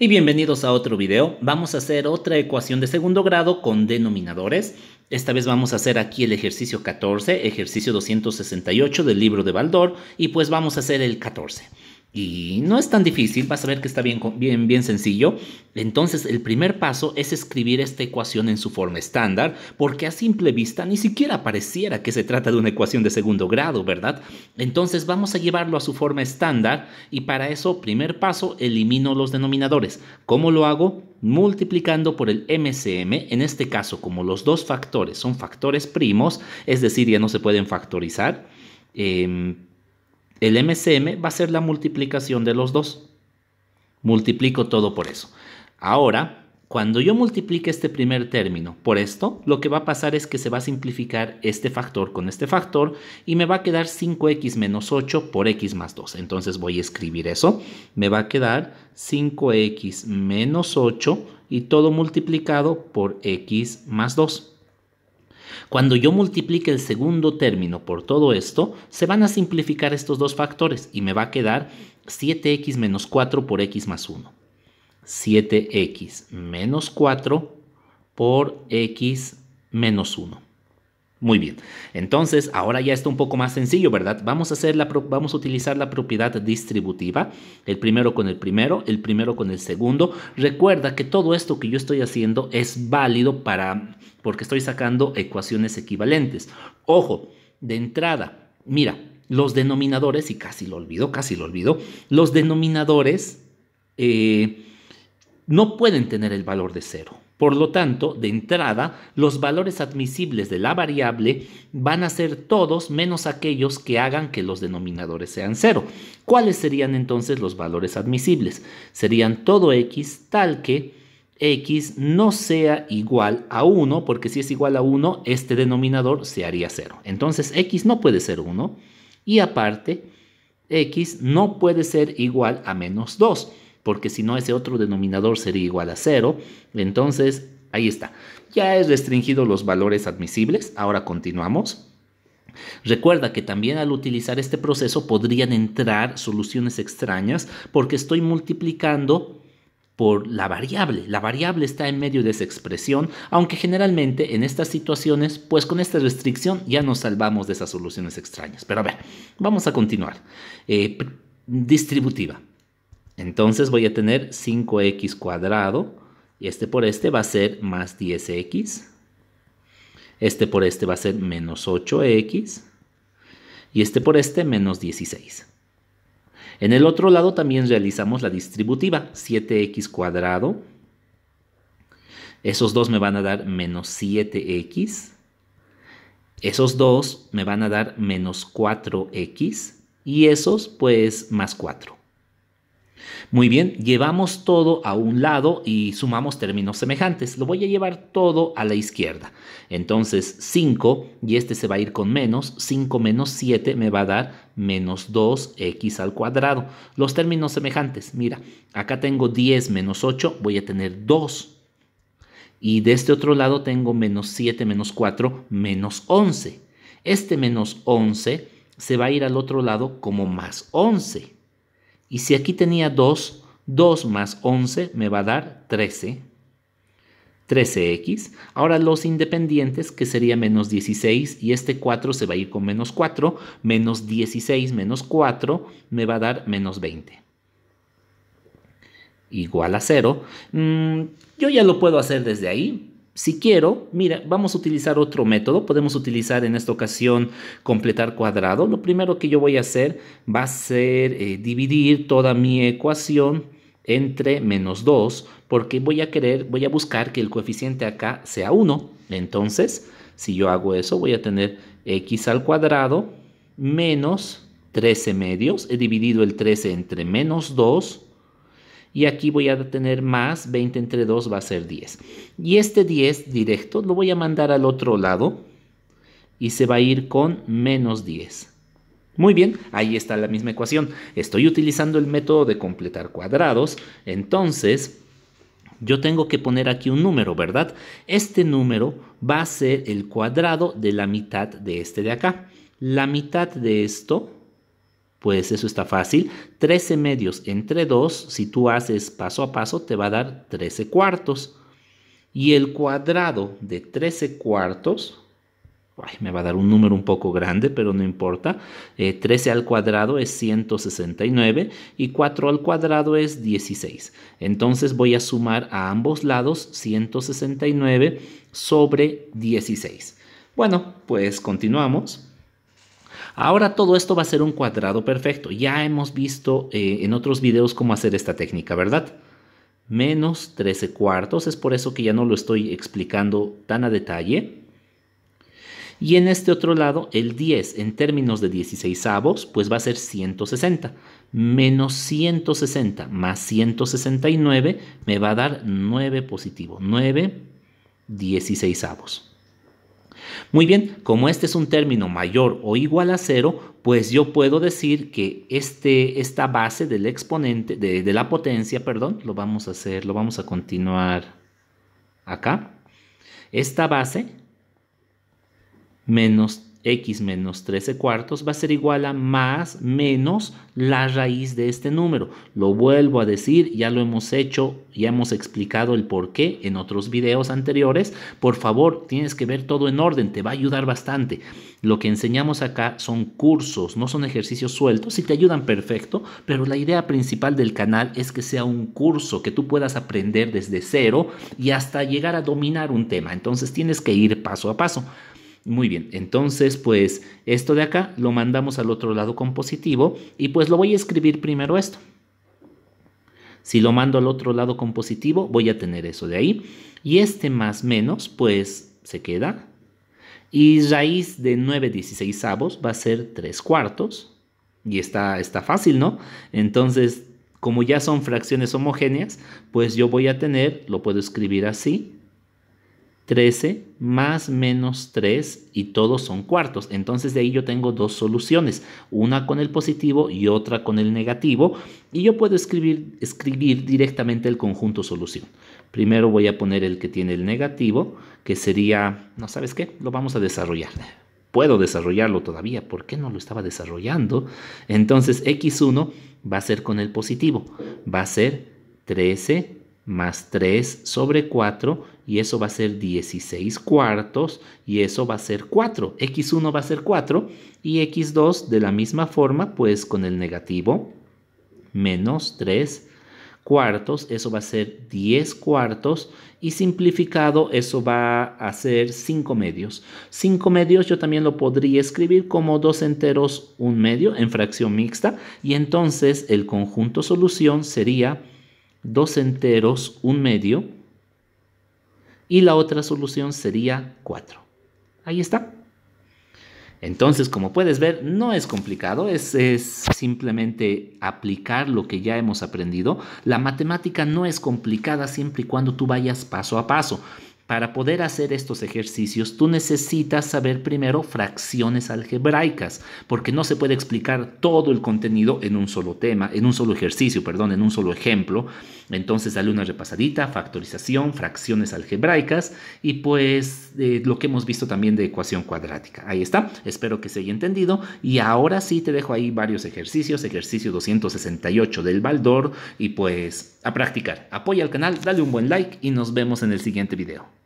y bienvenidos a otro video. Vamos a hacer otra ecuación de segundo grado con denominadores. Esta vez vamos a hacer aquí el ejercicio 14, ejercicio 268 del libro de Baldor y pues vamos a hacer el 14. Y no es tan difícil, vas a ver que está bien, bien, bien sencillo. Entonces el primer paso es escribir esta ecuación en su forma estándar, porque a simple vista ni siquiera pareciera que se trata de una ecuación de segundo grado, ¿verdad? Entonces vamos a llevarlo a su forma estándar y para eso, primer paso, elimino los denominadores. ¿Cómo lo hago? multiplicando por el MCM, en este caso como los dos factores son factores primos, es decir, ya no se pueden factorizar, em, el MCM va a ser la multiplicación de los dos. Multiplico todo por eso. Ahora, cuando yo multiplique este primer término por esto, lo que va a pasar es que se va a simplificar este factor con este factor y me va a quedar 5x menos 8 por x más 2. Entonces voy a escribir eso. Me va a quedar 5x menos 8 y todo multiplicado por x más 2. Cuando yo multiplique el segundo término por todo esto, se van a simplificar estos dos factores y me va a quedar 7x menos 4 por x más 1. 7x menos 4 por x menos 1. Muy bien, entonces ahora ya está un poco más sencillo, ¿verdad? Vamos a, hacer la vamos a utilizar la propiedad distributiva, el primero con el primero, el primero con el segundo. Recuerda que todo esto que yo estoy haciendo es válido para, porque estoy sacando ecuaciones equivalentes. Ojo, de entrada, mira, los denominadores, y casi lo olvido, casi lo olvido, los denominadores eh, no pueden tener el valor de cero. Por lo tanto, de entrada, los valores admisibles de la variable van a ser todos menos aquellos que hagan que los denominadores sean cero. ¿Cuáles serían entonces los valores admisibles? Serían todo x tal que x no sea igual a 1, porque si es igual a 1, este denominador se haría 0. Entonces x no puede ser 1 y aparte, x no puede ser igual a menos 2 porque si no ese otro denominador sería igual a cero. Entonces, ahí está. Ya he restringido los valores admisibles. Ahora continuamos. Recuerda que también al utilizar este proceso podrían entrar soluciones extrañas porque estoy multiplicando por la variable. La variable está en medio de esa expresión, aunque generalmente en estas situaciones, pues con esta restricción ya nos salvamos de esas soluciones extrañas. Pero a ver, vamos a continuar. Eh, distributiva. Entonces voy a tener 5x cuadrado. Y este por este va a ser más 10x. Este por este va a ser menos 8x. Y este por este menos 16. En el otro lado también realizamos la distributiva. 7x cuadrado. Esos dos me van a dar menos 7x. Esos dos me van a dar menos 4x. Y esos pues más 4. Muy bien, llevamos todo a un lado y sumamos términos semejantes. Lo voy a llevar todo a la izquierda. Entonces 5 y este se va a ir con menos. 5 menos 7 me va a dar menos 2x al cuadrado. Los términos semejantes, mira, acá tengo 10 menos 8, voy a tener 2. Y de este otro lado tengo menos 7 menos 4 menos 11. Este menos 11 se va a ir al otro lado como más 11. Y si aquí tenía 2, 2 más 11 me va a dar 13. 13x. Ahora los independientes, que sería menos 16, y este 4 se va a ir con menos 4, menos 16 menos 4 me va a dar menos 20. Igual a 0. Mm, yo ya lo puedo hacer desde ahí. Si quiero, mira, vamos a utilizar otro método. Podemos utilizar en esta ocasión completar cuadrado. Lo primero que yo voy a hacer va a ser eh, dividir toda mi ecuación entre menos 2 porque voy a querer, voy a buscar que el coeficiente acá sea 1. Entonces, si yo hago eso, voy a tener x al cuadrado menos 13 medios. He dividido el 13 entre menos 2 y aquí voy a tener más 20 entre 2 va a ser 10. Y este 10 directo lo voy a mandar al otro lado y se va a ir con menos 10. Muy bien, ahí está la misma ecuación. Estoy utilizando el método de completar cuadrados, entonces yo tengo que poner aquí un número, ¿verdad? Este número va a ser el cuadrado de la mitad de este de acá. La mitad de esto pues eso está fácil. 13 medios entre 2, si tú haces paso a paso, te va a dar 13 cuartos. Y el cuadrado de 13 cuartos, me va a dar un número un poco grande, pero no importa. 13 eh, al cuadrado es 169 y 4 al cuadrado es 16. Entonces voy a sumar a ambos lados 169 sobre 16. Bueno, pues continuamos. Ahora todo esto va a ser un cuadrado perfecto. Ya hemos visto eh, en otros videos cómo hacer esta técnica, ¿verdad? Menos 13 cuartos, es por eso que ya no lo estoy explicando tan a detalle. Y en este otro lado, el 10 en términos de 16 avos, pues va a ser 160. Menos 160 más 169 me va a dar 9 positivo. 9 16 avos. Muy bien, como este es un término mayor o igual a cero, pues yo puedo decir que este, esta base del exponente, de, de la potencia, perdón, lo vamos a hacer, lo vamos a continuar acá. Esta base menos x menos 13 cuartos va a ser igual a más menos la raíz de este número. Lo vuelvo a decir, ya lo hemos hecho, ya hemos explicado el por qué en otros videos anteriores. Por favor, tienes que ver todo en orden, te va a ayudar bastante. Lo que enseñamos acá son cursos, no son ejercicios sueltos, si te ayudan perfecto, pero la idea principal del canal es que sea un curso que tú puedas aprender desde cero y hasta llegar a dominar un tema. Entonces tienes que ir paso a paso. Muy bien, entonces pues esto de acá lo mandamos al otro lado compositivo positivo y pues lo voy a escribir primero esto. Si lo mando al otro lado compositivo positivo voy a tener eso de ahí. Y este más menos pues se queda. Y raíz de 9 dieciséisavos va a ser 3 cuartos. Y está, está fácil, ¿no? Entonces, como ya son fracciones homogéneas, pues yo voy a tener, lo puedo escribir así, 13 más menos 3 y todos son cuartos. Entonces de ahí yo tengo dos soluciones, una con el positivo y otra con el negativo. Y yo puedo escribir, escribir directamente el conjunto solución. Primero voy a poner el que tiene el negativo, que sería, no sabes qué, lo vamos a desarrollar. Puedo desarrollarlo todavía, ¿por qué no lo estaba desarrollando? Entonces x1 va a ser con el positivo, va a ser 13 más 3 sobre 4 y eso va a ser 16 cuartos y eso va a ser 4. X1 va a ser 4 y X2 de la misma forma pues con el negativo menos 3 cuartos, eso va a ser 10 cuartos y simplificado eso va a ser 5 medios. 5 medios yo también lo podría escribir como 2 enteros, 1 medio en fracción mixta y entonces el conjunto solución sería 2 enteros, 1 medio y la otra solución sería 4. Ahí está. Entonces, como puedes ver, no es complicado, es, simplemente aplicar lo que ya hemos aprendido. La matemática no es complicada siempre y cuando tú vayas paso a paso. Para poder hacer estos ejercicios, tú necesitas saber primero fracciones algebraicas, porque no se puede explicar todo el contenido en un solo tema, en un solo ejercicio, perdón, en un solo ejemplo. Entonces, dale una repasadita, factorización, fracciones algebraicas y pues lo que hemos visto también de ecuación cuadrática. Ahí está, espero que se haya entendido y ahora sí te dejo ahí varios ejercicios, ejercicio 268 del Baldor y pues a practicar. Apoya al canal, dale un buen like y nos vemos en el siguiente video.